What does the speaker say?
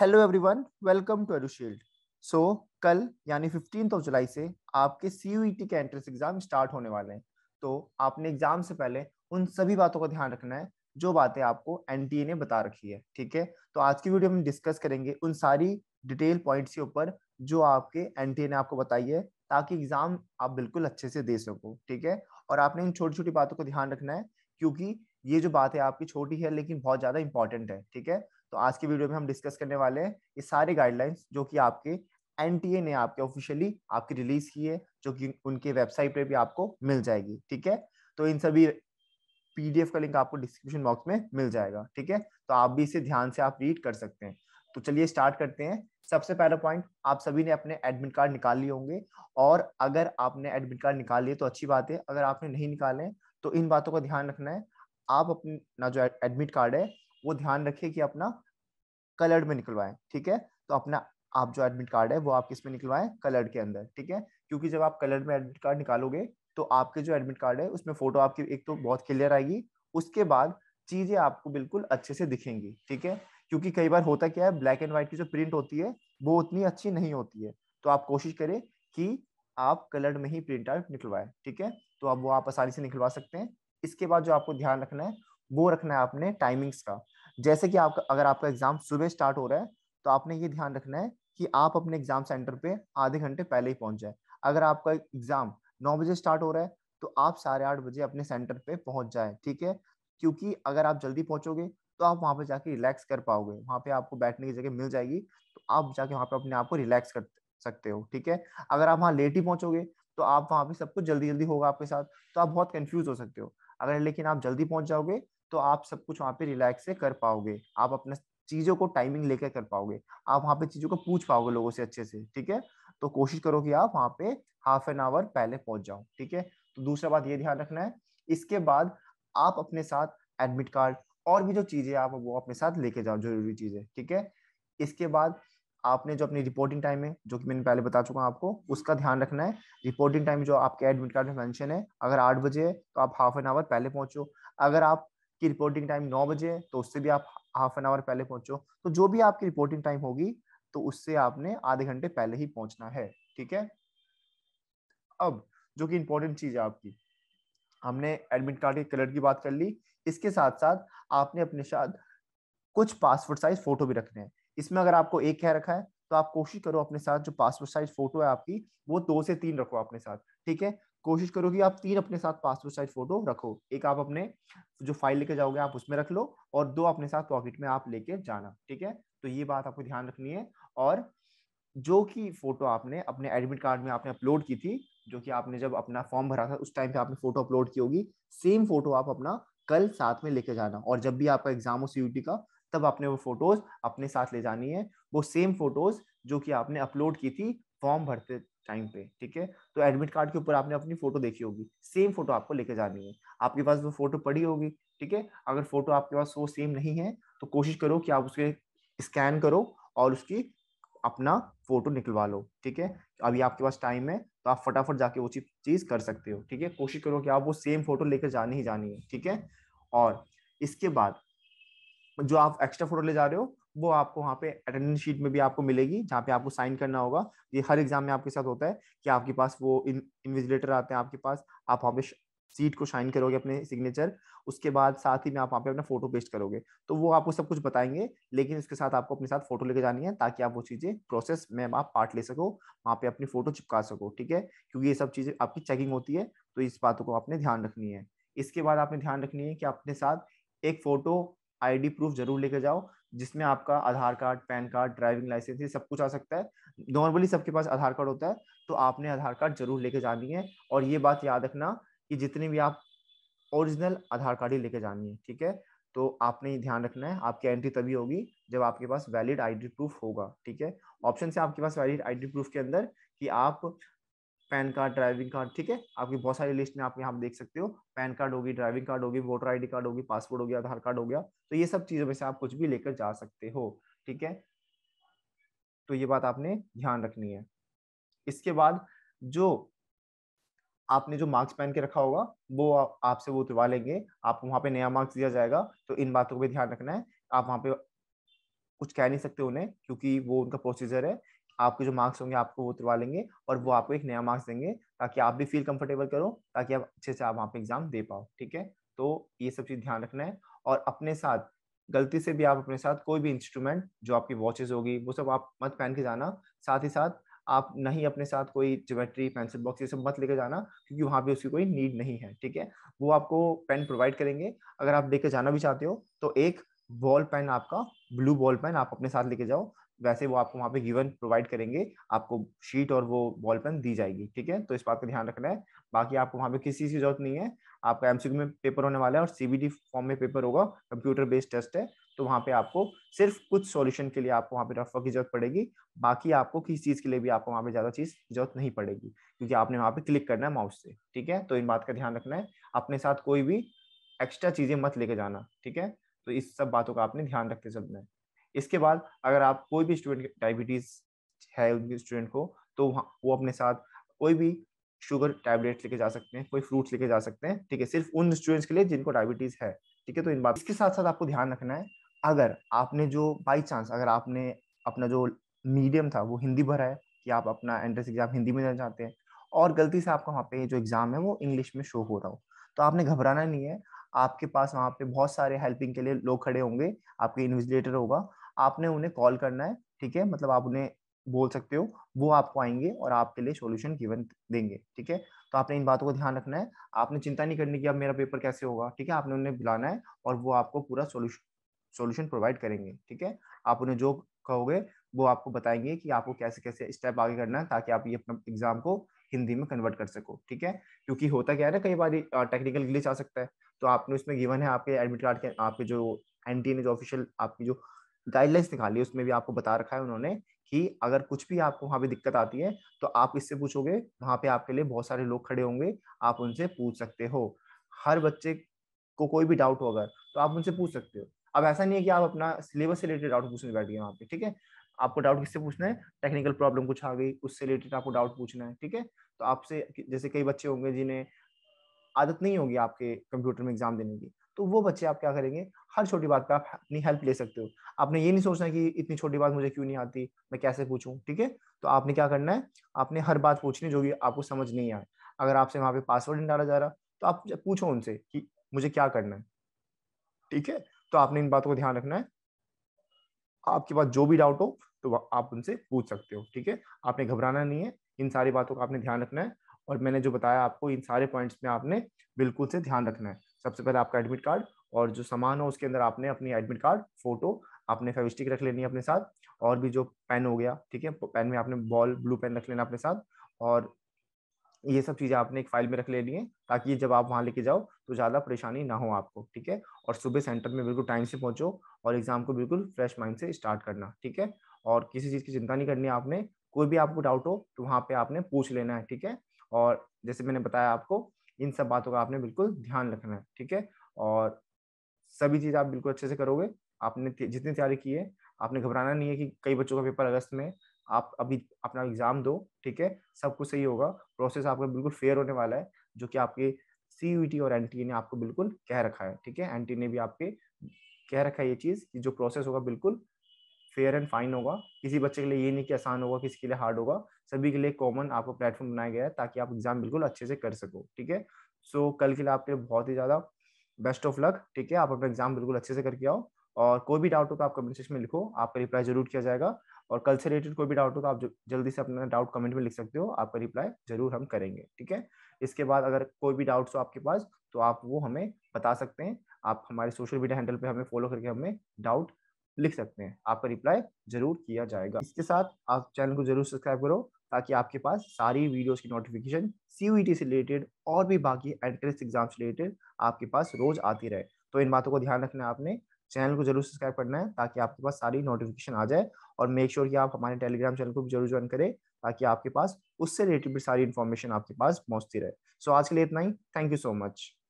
hello everyone welcome to Edushield so कल यानी fifteen of July से आपके सी यू e के एंट्रेंस एग्जाम स्टार्ट होने वाले हैं तो आपने एग्जाम से पहले उन सभी बातों का ध्यान रखना है जो बातें आपको एन ने बता रखी है ठीक है तो आज की वीडियो में डिस्कस करेंगे उन सारी डिटेल पॉइंट्स के ऊपर जो आपके एन ने आपको बताई है ताकि एग्जाम आप बिल्कुल अच्छे से दे सको ठीक है और आपने इन छोटी छोटी बातों का ध्यान रखना है क्योंकि ये जो बात है आपकी छोटी है लेकिन बहुत ज्यादा इंपॉर्टेंट है ठीक है तो आज की वीडियो में हम डिस्कस करने वाले हैं ये सारे गाइडलाइंस जो कि आपके एनटीए ने आपके ऑफिशियली आपकी रिलीज की है जो कि उनके वेबसाइट पर भी आपको मिल जाएगी ठीक है तो इन सभी पीडीएफ का लिंक आपको डिस्क्रिप्शन बॉक्स में मिल जाएगा ठीक है तो आप भी इसे ध्यान से आप रीड कर सकते हैं तो चलिए स्टार्ट करते हैं सबसे पहला पॉइंट आप सभी ने अपने एडमिट कार्ड निकाल लिए होंगे और अगर आपने एडमिट कार्ड निकाल लिए तो अच्छी बात है अगर आपने नहीं निकाले तो इन बातों का ध्यान रखना है आप अपना जो एडमिट कार्ड है वो ध्यान रखे कि अपना कलर्ड में निकलवाएं ठीक है तो अपना आप जो एडमिट कार्ड है वो आप किस में निकलवाएं कलर्ड के अंदर ठीक है क्योंकि जब आप कलर्ड में एडमिट कार्ड निकालोगे तो आपके जो एडमिट कार्ड है उसमें फोटो आपकी एक तो बहुत क्लियर आएगी उसके बाद चीजें आपको बिल्कुल अच्छे से दिखेंगी ठीक है क्योंकि कई बार होता क्या है ब्लैक एंड व्हाइट की जो प्रिंट होती है वो उतनी अच्छी नहीं होती है तो आप कोशिश करें कि आप कलर्ड में ही प्रिंट आउट निकलवाएं ठीक है तो अब वो आप आसानी से निकलवा सकते हैं इसके बाद जो आपको ध्यान रखना है वो रखना है आपने टाइमिंग्स का जैसे कि आपका अगर आपका एग्जाम सुबह स्टार्ट हो रहा है तो आपने ये ध्यान रखना है कि आप अपने एग्जाम सेंटर पे आधे घंटे पहले ही पहुंच जाए अगर आपका एग्जाम नौ बजे स्टार्ट हो रहा है तो आप साढ़े आठ बजे अपने सेंटर पे पहुंच जाए ठीक है क्योंकि अगर आप जल्दी पहुंचोगे तो आप वहां पर जाके रिलैक्स कर पाओगे वहां पे आपको बैठने की जगह मिल जाएगी तो आप जाके वहां पे अपने आप को रिलैक्स कर सकते हो ठीक है अगर आप वहाँ लेट ही पहुंचोगे तो आप वहाँ पे सब कुछ जल्दी जल्दी होगा आपके साथ तो आप बहुत कंफ्यूज हो सकते हो अगर लेकिन आप जल्दी पहुंच जाओगे तो आप सब कुछ वहाँ पे रिलैक्स से कर पाओगे आप अपने चीज़ों को टाइमिंग लेकर कर पाओगे आप वहाँ पे चीज़ों को पूछ पाओगे लोगों से अच्छे से ठीक है तो कोशिश करो कि आप वहाँ पे हाफ एन आवर पहले पहुंच जाओ ठीक है तो दूसरा बात ये ध्यान रखना है इसके बाद आप अपने साथ एडमिट कार्ड और भी जो चीज़ें आप वो अपने साथ लेके जाओ जरूरी चीज़ें ठीक है इसके बाद आपने जो अपनी रिपोर्टिंग टाइम है जो कि मैंने पहले बता चुका हूँ आपको उसका ध्यान रखना है रिपोर्टिंग टाइम जो आपके एडमिट कार्ड में मेंशन है अगर आठ बजे है तो आप हाफ एन आवर पहले पहुंचो अगर आप की रिपोर्टिंग टाइम नौ बजे है तो उससे भी आप हाफ एन आवर पहले पहुंचो तो जो भी आपकी रिपोर्टिंग टाइम होगी तो उससे आपने आधे घंटे पहले ही पहुंचना है ठीक है अब जो कि इंपॉर्टेंट चीज है आपकी हमने एडमिट कार्ड के कलर की बात कर ली इसके साथ साथ आपने अपने साथ कुछ पासपोर्ट साइज फोटो भी रखने हैं इसमें अगर आपको एक कह रखा है तो आप कोशिश करो अपने साथ जो पासपोर्ट साइज फोटो है आपकी वो दो से तीन रखो अपने साथ ठीक है कोशिश करो कि आप तीन अपने साथ पासपोर्ट साइज फोटो रखो एक आप अपने जो फाइल लेके जाओगे आप उसमें रख लो और दो अपने साथ पॉकेट में आप लेके जाना ठीक है तो ये बात आपको ध्यान रखनी है और जो कि फोटो आपने अपने एडमिट कार्ड में आपने अपलोड की थी जो कि आपने जब अपना फॉर्म भरा था उस टाइम पे आपने फोटो अपलोड की होगी सेम फोटो आप अपना कल साथ में लेके जाना और जब भी आपका एग्जाम हो सी का तब आपने वो फोटोज अपने साथ ले जानी है वो सेम फोटोज जो कि आपने अपलोड की थी फॉर्म भरते टाइम पे ठीक है तो एडमिट कार्ड के ऊपर आपने अपनी फोटो देखी होगी सेम फोटो आपको लेके जानी है आपके पास वो फोटो पड़ी होगी ठीक है अगर फोटो आपके पास वो सेम नहीं है तो कोशिश करो कि आप उसके स्कैन करो और उसकी अपना फोटो निकलवा लो ठीक है अभी आपके पास टाइम है तो आप फटाफट जाके वो चीज कर सकते हो ठीक है कोशिश करो कि आप वो सेम फोटो लेकर जानी ही जानी है ठीक है और इसके बाद जो आप एक्स्ट्रा फोटो ले जा रहे हो वो आपको वहाँ पे अटेंडेंस शीट में भी आपको मिलेगी जहाँ पे आपको साइन करना होगा ये हर एग्जाम में आपके साथ होता है कि आपके पास वो इन इन्विजिलेटर आते हैं आपके पास आप वहाँ पे सीट को साइन करोगे अपने सिग्नेचर उसके बाद साथ ही में आप वहाँ पे अपना फोटो पेस्ट करोगे तो वो आपको सब कुछ बताएंगे लेकिन उसके साथ आपको अपने साथ फोटो लेके जानी है ताकि आप वो चीज़ें प्रोसेस में आप पार्ट ले सको वहाँ पे अपनी फोटो चिपका सको ठीक है क्योंकि ये सब चीज़ें आपकी चेकिंग होती है तो इस बातों को आपने ध्यान रखनी है इसके बाद आपने ध्यान रखनी है कि अपने साथ एक फोटो आईडी प्रूफ जरूर लेके जाओ जिसमें आपका Aadhaar card pan card driving licence ये सब कुछ आ सकता है नॉर्मली सबके पास आधार कार्ड होता है तो आपने आधार कार्ड जरूर लेके जानी है और ये बात याद रखना कि जितने भी आप ओरिजिनल आधार कार्ड ही लेके जानी है ठीक है तो आपने ध्यान रखना है आपकी एंट्री तभी होगी जब आपके पास वैलिड आईडी प्रूफ होगा ठीक है ऑप्शन से आपके पास वैलिड आईडी प्रूफ के अंदर कि आप पैन कार्ड ड्राइविंग कार्ड ठीक है आपकी बहुत सारी लिस्ट में आप यहाँ देख सकते हो पैन कार्ड होगी ड्राइविंग कार्ड होगी वोटर आईडी कार्ड होगी पासपोर्ट हो गया आधार कार्ड हो गया तो ये सब चीजों में से आप कुछ भी लेकर जा सकते हो ठीक है तो ये बात आपने ध्यान रखनी है इसके बाद जो आपने जो मार्क्स पहन के रखा होगा वो आपसे वो उतरवा लेंगे आपको वहाँ पे नया मार्क्स दिया जाएगा तो इन बातों का भी ध्यान रखना है आप वहाँ पे कुछ कह नहीं सकते उन्हें क्योंकि वो उनका प्रोसीजर है आपके जो मार्क्स होंगे आपको वो उतरवा लेंगे और वो आपको एक नया मार्क्स देंगे ताकि आप भी फील कंफर्टेबल करो ताकि आप अच्छे से आप वहाँ पे एग्जाम दे पाओ ठीक है तो ये सब चीज़ ध्यान रखना है और अपने साथ गलती से भी आप अपने साथ कोई भी इंस्ट्रूमेंट जो आपकी वॉचेस होगी वो सब आप मत पहन के जाना साथ ही साथ आप नहीं अपने साथ कोई ज्योमेट्री पेंसिल बॉक्स ये सब मत लेकर जाना क्योंकि वहाँ पे उसकी कोई नीड नहीं है ठीक है वो आपको पेन प्रोवाइड करेंगे अगर आप लेकर जाना भी चाहते हो तो एक बॉल पेन आपका ब्लू बॉल पेन आप अपने साथ लेके जाओ वैसे वो आपको वहाँ पे गिवन प्रोवाइड करेंगे आपको शीट और वो बॉल पेन दी जाएगी ठीक है तो इस बात का ध्यान रखना है बाकी आपको वहाँ पे किसी चीज़ की जरूरत नहीं है आपका एमसीक्यू में पेपर होने वाला है और सीबीटी फॉर्म में पेपर होगा कंप्यूटर बेस्ड टेस्ट है तो वहाँ पे आपको सिर्फ कुछ सॉल्यूशन के लिए आपको वहाँ पे वर्क की जरूरत पड़ेगी बाकी आपको किसी चीज़ के लिए भी आपको वहाँ पे ज़्यादा चीज़ जरूरत नहीं पड़ेगी क्योंकि आपने वहाँ पे क्लिक करना है माउस से ठीक है तो इन बात का ध्यान रखना है अपने साथ कोई भी एक्स्ट्रा चीज़ें मत लेके जाना ठीक है तो इस सब बातों का आपने ध्यान रखते चलना है इसके बाद अगर आप कोई भी स्टूडेंट डायबिटीज है उनके स्टूडेंट को तो वो अपने साथ कोई भी शुगर टैबलेट लेके जा सकते हैं कोई फ्रूट्स लेके जा सकते हैं ठीक है सिर्फ उन स्टूडेंट्स के लिए जिनको डायबिटीज है ठीक है तो इन बात इसके साथ साथ आपको ध्यान रखना है अगर आपने जो बाई चांस अगर आपने अपना जो मीडियम था वो हिंदी भरा है कि आप अपना एंट्रेंस एग्जाम हिंदी में देना चाहते हैं और गलती से आपका वहाँ पे जो एग्जाम है वो इंग्लिश में शो हो रहा हो तो आपने घबराना नहीं है आपके पास वहाँ पे बहुत सारे हेल्पिंग के लिए लोग खड़े होंगे आपके इन्विजिलेटर होगा आपने उन्हें कॉल करना है ठीक है मतलब आप उन्हें बोल सकते हो वो आपको आएंगे और आपके लिए सोल्यूशन गिवन देंगे ठीक है तो आपने इन बातों का ध्यान रखना है आपने चिंता नहीं करनी कि अब मेरा पेपर कैसे होगा ठीक है आपने उन्हें बुलाना है और वो आपको पूरा सोल्यूशन सोल्यूशन प्रोवाइड करेंगे ठीक है आप उन्हें जो कहोगे वो आपको बताएंगे कि आपको कैसे कैसे स्टेप आगे करना है ताकि आप ये अपना एग्जाम को हिंदी में कन्वर्ट कर सको ठीक है क्योंकि होता क्या है ना कई बार टेक्निकल ग्लिच आ सकता है तो आपने उसमें गिवन है आपके एडमिट कार्ड के आपके जो एन टी ऑफिशियल आपकी जो गाइडलाइंस निकाली उसमें भी आपको बता रखा है उन्होंने कि अगर कुछ भी आपको वहाँ पे दिक्कत आती है तो आप इससे पूछोगे वहाँ पे आपके लिए बहुत सारे लोग खड़े होंगे आप उनसे पूछ सकते हो हर बच्चे को कोई भी डाउट हो अगर तो आप उनसे पूछ सकते हो अब ऐसा नहीं है कि आप अपना सिलेबस से रिलेटेड डाउट पूछने बैठ गए वहाँ पे ठीक है आपको डाउट किससे पूछना है टेक्निकल प्रॉब्लम कुछ आ गई उससे रिलेटेड आपको डाउट पूछना है ठीक है तो आपसे जैसे कई बच्चे होंगे जिन्हें आदत नहीं होगी आपके कंप्यूटर में एग्जाम देने की तो वो बच्चे आप क्या करेंगे हर छोटी बात पे आप अपनी हेल्प ले सकते हो आपने ये नहीं सोचना कि इतनी छोटी बात मुझे क्यों नहीं आती मैं कैसे पूछूं ठीक है तो आपने क्या करना है आपने हर बात पूछनी जो कि आपको समझ नहीं आए अगर आपसे वहाँ पे पासवर्ड नहीं डाला जा रहा तो आप पूछो उनसे कि मुझे क्या करना है ठीक है तो आपने इन बातों को ध्यान रखना है आपके पास जो भी डाउट हो तो आप उनसे पूछ सकते हो ठीक है आपने घबराना नहीं है इन सारी बातों का आपने ध्यान रखना है और मैंने जो बताया आपको इन सारे पॉइंट्स में आपने बिल्कुल से ध्यान रखना है सबसे पहले आपका एडमिट कार्ड और जो सामान हो उसके अंदर आपने अपनी एडमिट कार्ड फोटो आपने फेविस्टिक रख लेनी है अपने साथ और भी जो पेन हो गया ठीक है पेन में आपने बॉल ब्लू पेन रख लेना अपने साथ और ये सब चीज़ें आपने एक फाइल में रख लेनी है ताकि जब आप वहाँ लेके जाओ तो ज़्यादा परेशानी ना हो आपको ठीक है और सुबह सेंटर में बिल्कुल टाइम से पहुँचो और एग्ज़ाम को बिल्कुल फ्रेश माइंड से स्टार्ट करना ठीक है और किसी चीज़ की चिंता नहीं करनी आपने कोई भी आपको डाउट हो तो वहाँ पे आपने पूछ लेना है ठीक है और जैसे मैंने बताया आपको इन सब बातों का आपने बिल्कुल ध्यान रखना है ठीक है और सभी चीज आप बिल्कुल अच्छे से करोगे आपने जितनी तैयारी की है आपने घबराना नहीं है कि कई बच्चों का पेपर अगस्त में आप अभी अपना एग्जाम दो ठीक है सब कुछ सही होगा प्रोसेस आपका बिल्कुल फेयर होने वाला है जो कि आपके सी और एन ने आपको बिल्कुल कह रखा है ठीक है एन ने भी आपके कह रखा है ये चीज़ कि जो प्रोसेस होगा बिल्कुल फेयर एंड फाइन होगा किसी बच्चे के लिए ये नहीं कि आसान होगा किसी के लिए हार्ड होगा सभी के लिए कॉमन आपको प्लेटफॉर्म बनाया गया है ताकि आप एग्जाम बिल्कुल अच्छे से कर सको ठीक है सो कल के लिए आपके लिए बहुत ही ज़्यादा बेस्ट ऑफ लक ठीक है आप अपना एग्जाम बिल्कुल अच्छे से करके आओ और कोई भी डाउट हो तो आप कमेंट सेक्शन में लिखो आपका रिप्लाई जरूर किया जाएगा और कल से रिलेटेड कोई भी डाउट हो तो आप जल्दी से अपना डाउट कमेंट में लिख सकते हो आपका रिप्लाई जरूर हम करेंगे ठीक है इसके बाद अगर कोई भी डाउट्स हो आपके पास तो आप वो हमें बता सकते हैं आप हमारे सोशल मीडिया हैंडल पे हमें फॉलो करके हमें डाउट लिख सकते हैं आपका रिप्लाई जरूर किया जाएगा इसके साथ आप चैनल को जरूर सब्सक्राइब करो ताकि आपके पास सारी वीडियोस की नोटिफिकेशन सीयूईटी से रिलेटेड और भी बाकी एंट्रेंस एग्जाम से रिलेटेड आपके पास रोज आती रहे तो इन बातों को ध्यान रखना है आपने चैनल को जरूर सब्सक्राइब करना है ताकि आपके पास सारी नोटिफिकेशन आ जाए और मेक श्योर sure कि आप हमारे टेलीग्राम चैनल को भी जरूर ज्वाइन करें ताकि आपके पास उससे रिलेटेड भी सारी इन्फॉर्मेशन आपके पास पहुंचती रहे सो so, आज के लिए इतना ही थैंक यू सो मच